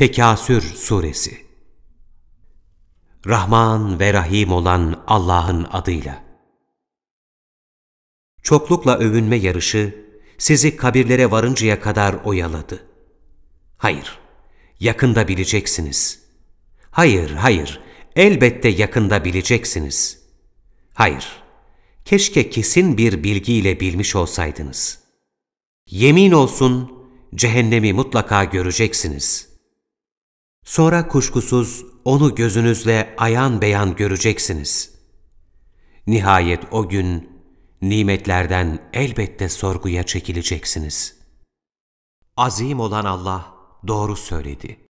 Tekasür Suresi Rahman ve Rahim olan Allah'ın adıyla Çoklukla övünme yarışı sizi kabirlere varıncaya kadar oyaladı. Hayır, yakında bileceksiniz. Hayır, hayır, elbette yakında bileceksiniz. Hayır, keşke kesin bir bilgiyle bilmiş olsaydınız. Yemin olsun, cehennemi mutlaka göreceksiniz.'' Sonra kuşkusuz onu gözünüzle ayan beyan göreceksiniz. Nihayet o gün nimetlerden elbette sorguya çekileceksiniz. Azim olan Allah doğru söyledi.